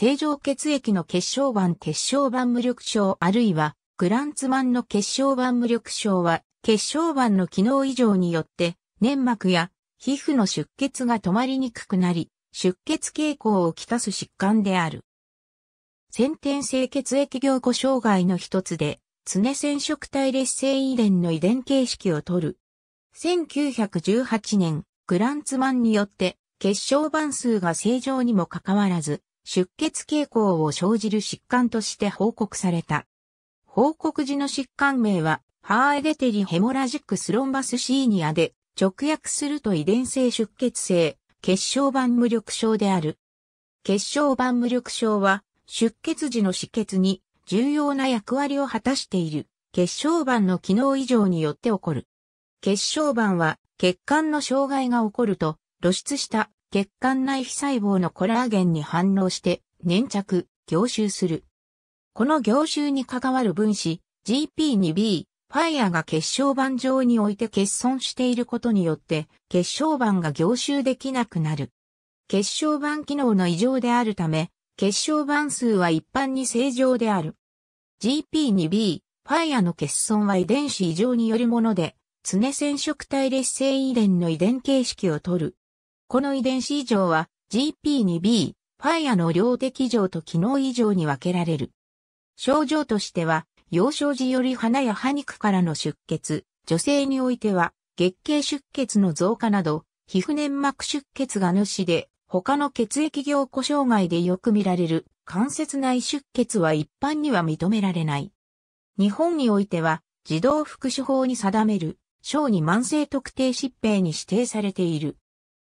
正常血液の血小板血小板無力症あるいはグランツマンの血小板無力症は血小板の機能異常によって粘膜や皮膚の出血が止まりにくくなり出血傾向をきたす疾患である。先天性血液凝固障害の一つで常染色体劣性遺伝の遺伝形式をとる。1918年グランツマンによって血小板数が正常にもかかわらず出血傾向を生じる疾患として報告された。報告時の疾患名は、ハーエデテリヘモラジックスロンバスシーニアで、直訳すると遺伝性出血性、血小板無力症である。血小板無力症は、出血時の止血に重要な役割を果たしている血小板の機能異常によって起こる。血小板は血管の障害が起こると露出した血管内皮細胞のコラーゲンに反応して粘着、凝集する。この凝集に関わる分子 GP2B、ファイアが血小板上において欠損していることによって血小板が凝集できなくなる。血小板機能の異常であるため、血小板数は一般に正常である。GP2B、ファイアの欠損は遺伝子異常によるもので、常染色体劣性遺伝の遺伝形式をとる。この遺伝子異常は GP2B、ファイアの量的異常と機能異常に分けられる。症状としては、幼少時より鼻や歯肉からの出血、女性においては、月経出血の増加など、皮膚粘膜出血が主で、他の血液凝固障害でよく見られる関節内出血は一般には認められない。日本においては、児童福祉法に定める、小児慢性特定疾病に指定されている。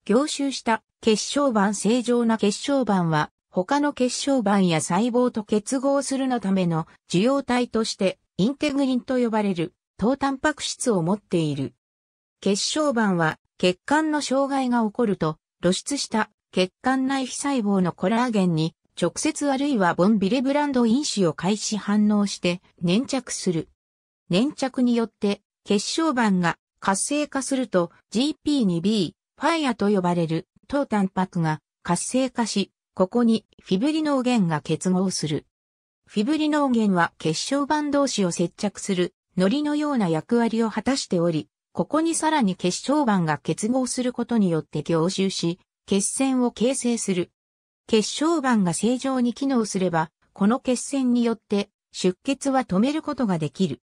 凝集した結晶板正常な結晶板は他の結晶板や細胞と結合するのための受容体としてインテグリンと呼ばれる糖タンパク質を持っている。結晶板は血管の障害が起こると露出した血管内皮細胞のコラーゲンに直接あるいはボンビレブランド因子を開始反応して粘着する。粘着によって結晶板が活性化すると GP2B、ファイアと呼ばれる糖タンパクが活性化し、ここにフィブリノーゲンが結合する。フィブリノーゲンは結晶板同士を接着する糊のような役割を果たしており、ここにさらに結晶板が結合することによって凝集し、血栓を形成する。血小板が正常に機能すれば、この血栓によって出血は止めることができる。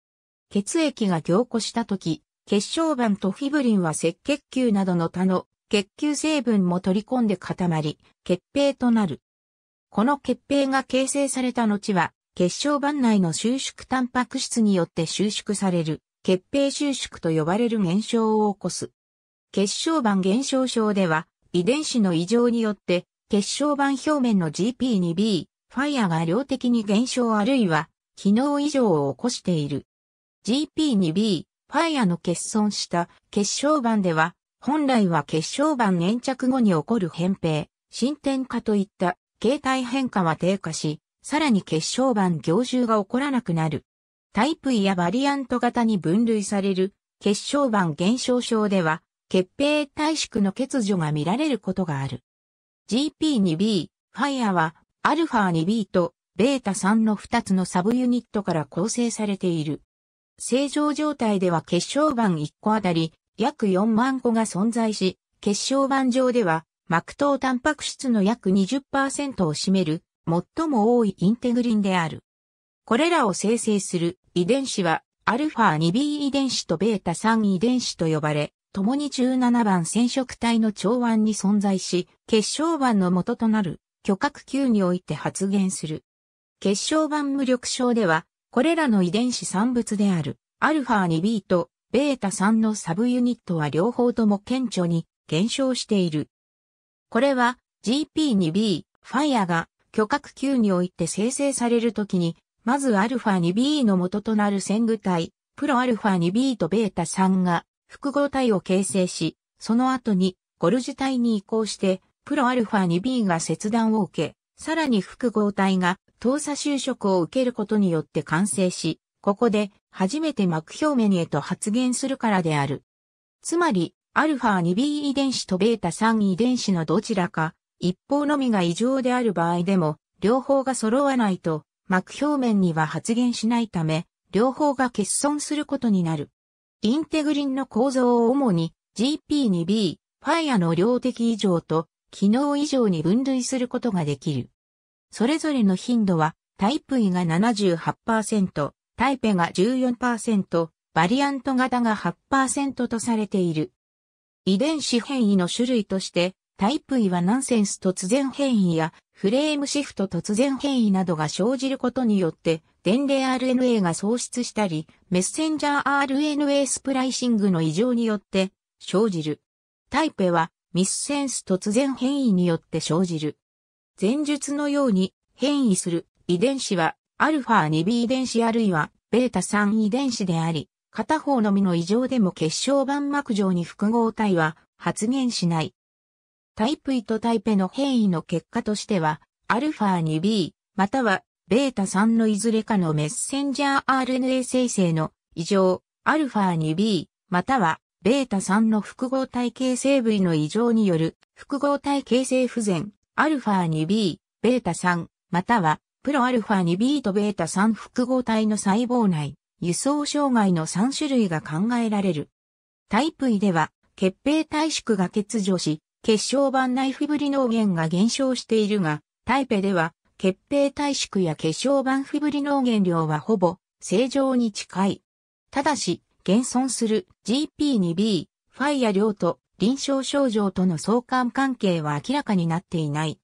血液が凝固した時、結晶板とフィブリンは赤血球などの他の血球成分も取り込んで固まり、血平となる。この血平が形成された後は、結晶板内の収縮タンパク質によって収縮される、血平収縮と呼ばれる現象を起こす。結晶板減少症では、遺伝子の異常によって、結晶板表面の GP2B、ファイアが量的に減少あるいは、機能異常を起こしている。GP2B、ファイアの欠損した結晶板では、本来は結晶板粘着後に起こる扁平、進展化といった形態変化は低下し、さらに結晶板凝集が起こらなくなる。タイプ E やバリアント型に分類される結晶板減少症では、血平体縮の欠如が見られることがある。GP2B、ファイアは、α 2B と β 3の2つのサブユニットから構成されている。正常状態では結晶板1個あたり約4万個が存在し、結晶板上では膜糖タンパク質の約20%を占める最も多いインテグリンである。これらを生成する遺伝子はアルファ 2B 遺伝子と β 3遺伝子と呼ばれ、共に17番染色体の長腕に存在し、結晶板の元となる巨核球において発現する。結晶板無力症ではこれらの遺伝子産物である、アルファ 2B とベータ3のサブユニットは両方とも顕著に減少している。これは GP2B、ファイアが巨核球において生成されるときに、まずアルファ 2B の元となる線具体、プロアルファ 2B とベータ3が複合体を形成し、その後にゴルジュ体に移行して、プロアルファ 2B が切断を受け、さらに複合体が投査就職を受けることによって完成し、ここで初めて膜表面へと発現するからである。つまり、アルファ 2B 遺伝子とベータ3遺伝子のどちらか、一方のみが異常である場合でも、両方が揃わないと、膜表面には発現しないため、両方が欠損することになる。インテグリンの構造を主に GP2B、ファイアの量的異常と機能異常に分類することができる。それぞれの頻度は、タイプ E が78%、タイペが14%、バリアント型が8%とされている。遺伝子変異の種類として、タイプ E はナンセンス突然変異やフレームシフト突然変異などが生じることによって、伝令 RNA が喪失したり、メッセンジャー RNA スプライシングの異常によって生じる。タイプはミスセンス突然変異によって生じる。前述のように変異する遺伝子は α2b 遺伝子あるいは β3 遺伝子であり、片方のみの異常でも結晶板膜上に複合体は発現しない。タイプイとタイプの変異の結果としては、α2b または β3 のいずれかのメッセンジャー RNA 生成の異常 α2b または β3 の複合体形成部位の異常による複合体形成不全アルファ 2B、ベータ3、または、プロアルファ 2B とベータ3複合体の細胞内、輸送障害の3種類が考えられる。タイプイでは、血平体縮が欠如し、血小板内フィブリノーゲンが減少しているが、タイペでは、血平体縮や血小板フィブリノーゲン量はほぼ正常に近い。ただし、現存する GP2B、ファイア量と臨床症状との相関関係は明らかになっていない。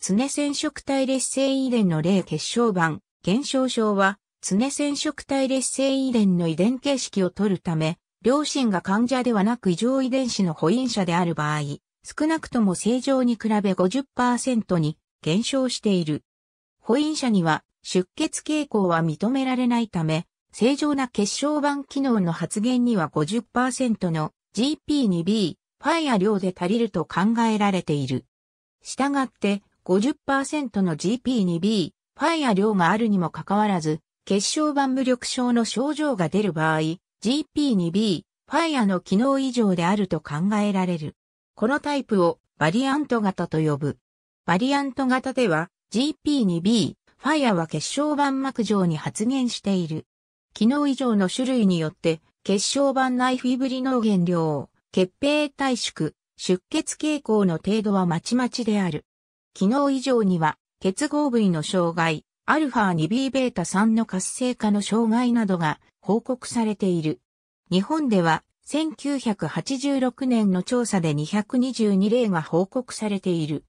常染色体劣性遺伝の例結晶板、減少症は、常染色体劣性遺伝の遺伝形式を取るため、両親が患者ではなく異常遺伝子の保因者である場合、少なくとも正常に比べ50%に減少している。保因者には出血傾向は認められないため、正常な血小板機能の発現には50%の GP2B ファイア量で足りると考えられている。したがって50%の GP 2 B、ファイア量があるにもかかわらず、血小板無力症の症状が出る場合、GP 2 B、ファイアの機能異常であると考えられる。このタイプをバリアント型と呼ぶ。バリアント型では GP2B、ファイアは血小板膜上に発現している。機能異常の種類によって血小板内フィブリノー原量、血平退縮、出血傾向の程度はまちまちである。機能以上には、結合部位の障害、アルファ 2Bβ3 の活性化の障害などが報告されている。日本では、1986年の調査で222例が報告されている。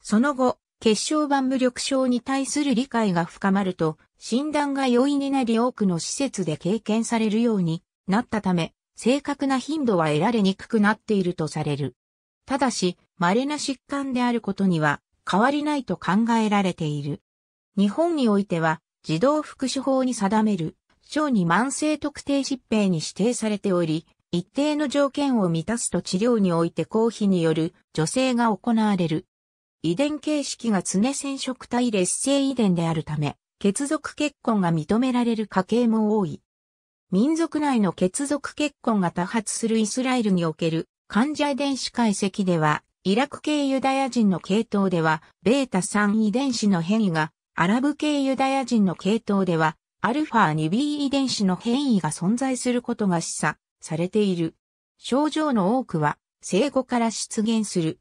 その後、血小板無力症に対する理解が深まると、診断が容易になり多くの施設で経験されるようになったため、正確な頻度は得られにくくなっているとされる。ただし、稀な疾患であることには変わりないと考えられている。日本においては、児童福祉法に定める、小児慢性特定疾病に指定されており、一定の条件を満たすと治療において公費による助成が行われる。遺伝形式が常染色体劣性遺伝であるため、血族結婚が認められる家系も多い。民族内の血族結婚が多発するイスラエルにおける患者遺伝子解析では、イラク系ユダヤ人の系統では、ベータ3遺伝子の変異が、アラブ系ユダヤ人の系統では、アルファ 2B 遺伝子の変異が存在することが示唆されている。症状の多くは、生後から出現する。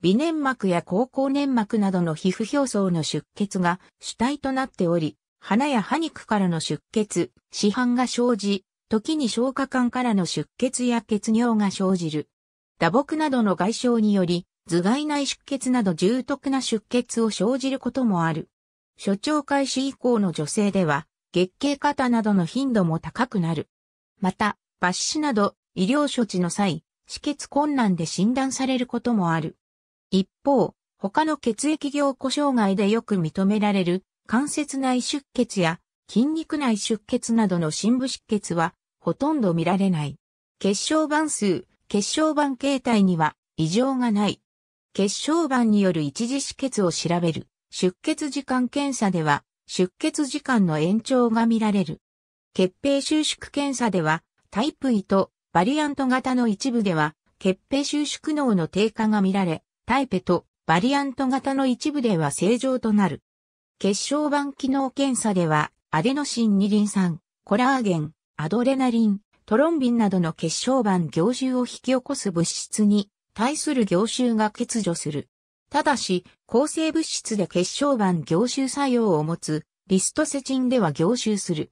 微粘膜や高校粘膜などの皮膚表層の出血が主体となっており、鼻や歯肉からの出血、市販が生じ、時に消化管からの出血や血尿が生じる。打撲などの外傷により、頭蓋内出血など重篤な出血を生じることもある。初潮開始以降の女性では、月経過多などの頻度も高くなる。また、抜歯など医療処置の際、止血困難で診断されることもある。一方、他の血液凝固障害でよく認められる関節内出血や筋肉内出血などの深部出血はほとんど見られない。血小板数、血小板形態には異常がない。血小板による一次止血を調べる出血時間検査では出血時間の延長が見られる。血平収縮検査ではタイプ E とバリアント型の一部では血平収縮能の低下が見られ、タイペとバリアント型の一部では正常となる。血小板機能検査では、アデノシン二リン酸、コラーゲン、アドレナリン、トロンビンなどの血小板凝集を引き起こす物質に対する凝集が欠如する。ただし、抗生物質で血小板凝集作用を持つリストセチンでは凝集する。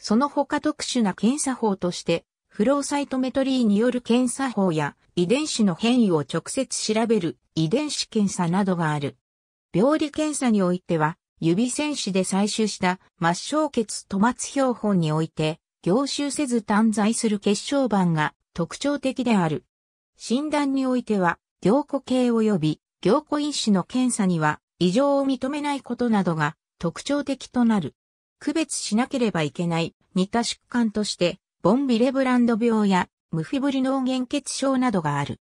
その他特殊な検査法として、フローサイトメトリーによる検査法や遺伝子の変異を直接調べる遺伝子検査などがある。病理検査においては、指戦士で採取した末小血と末標本において、凝集せず短在する結晶板が特徴的である。診断においては、凝固系及び凝固因子の検査には異常を認めないことなどが特徴的となる。区別しなければいけない似た疾患として、ボンビレブランド病やムフィブリ脳原血症などがある。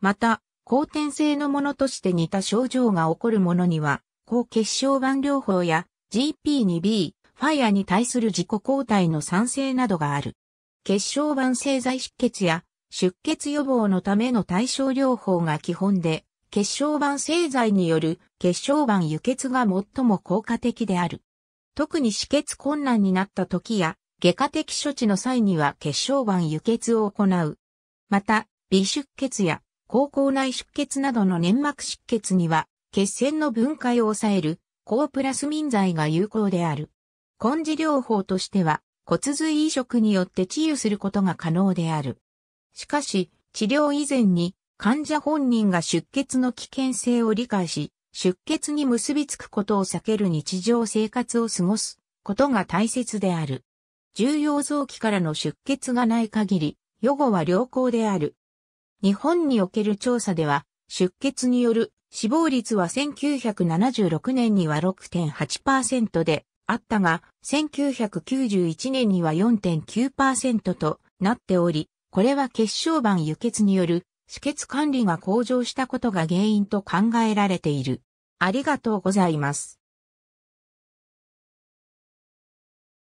また、後天性のものとして似た症状が起こるものには、抗血小板療法や GP2B、ファイアに対する自己抗体の賛成などがある。血小板製剤出血や出血予防のための対症療法が基本で、血小板製剤による血小板輸血が最も効果的である。特に止血困難になった時や、外科的処置の際には血小板輸血を行う。また、微出血や高校内出血などの粘膜出血には血栓の分解を抑える、抗プラスミン剤が有効である。根治療法としては、骨髄移植によって治癒することが可能である。しかし、治療以前に患者本人が出血の危険性を理解し、出血に結びつくことを避ける日常生活を過ごすことが大切である。重要臓器からの出血がない限り、予後は良好である。日本における調査では、出血による死亡率は1976年には6.8%であったが、1991年には4.9%となっており、これは血小板輸血による止血管理が向上したことが原因と考えられている。ありがとうございます。